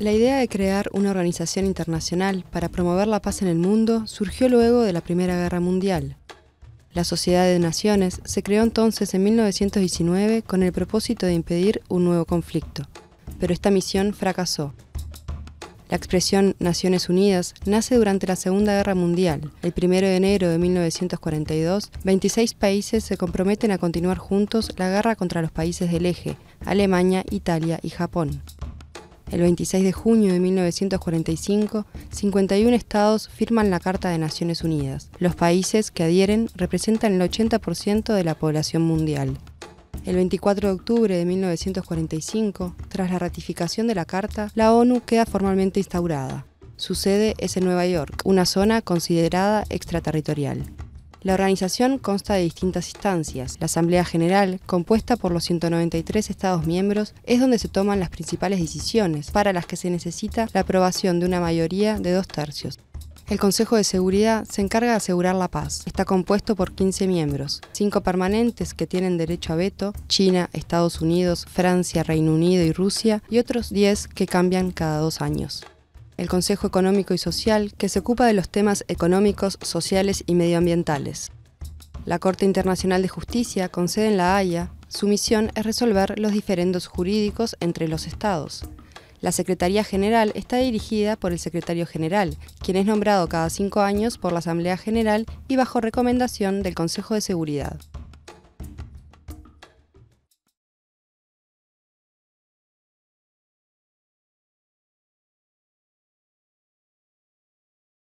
La idea de crear una organización internacional para promover la paz en el mundo surgió luego de la Primera Guerra Mundial. La Sociedad de Naciones se creó entonces en 1919 con el propósito de impedir un nuevo conflicto, pero esta misión fracasó. La expresión Naciones Unidas nace durante la Segunda Guerra Mundial. El 1 de enero de 1942, 26 países se comprometen a continuar juntos la guerra contra los países del eje, Alemania, Italia y Japón. El 26 de junio de 1945, 51 estados firman la Carta de Naciones Unidas. Los países que adhieren representan el 80% de la población mundial. El 24 de octubre de 1945, tras la ratificación de la Carta, la ONU queda formalmente instaurada. Su sede es en Nueva York, una zona considerada extraterritorial. La organización consta de distintas instancias. La Asamblea General, compuesta por los 193 Estados miembros, es donde se toman las principales decisiones, para las que se necesita la aprobación de una mayoría de dos tercios. El Consejo de Seguridad se encarga de asegurar la paz. Está compuesto por 15 miembros, 5 permanentes que tienen derecho a veto, China, Estados Unidos, Francia, Reino Unido y Rusia, y otros 10 que cambian cada dos años el Consejo Económico y Social, que se ocupa de los temas económicos, sociales y medioambientales. La Corte Internacional de Justicia, con sede en La Haya, su misión es resolver los diferendos jurídicos entre los estados. La Secretaría General está dirigida por el Secretario General, quien es nombrado cada cinco años por la Asamblea General y bajo recomendación del Consejo de Seguridad.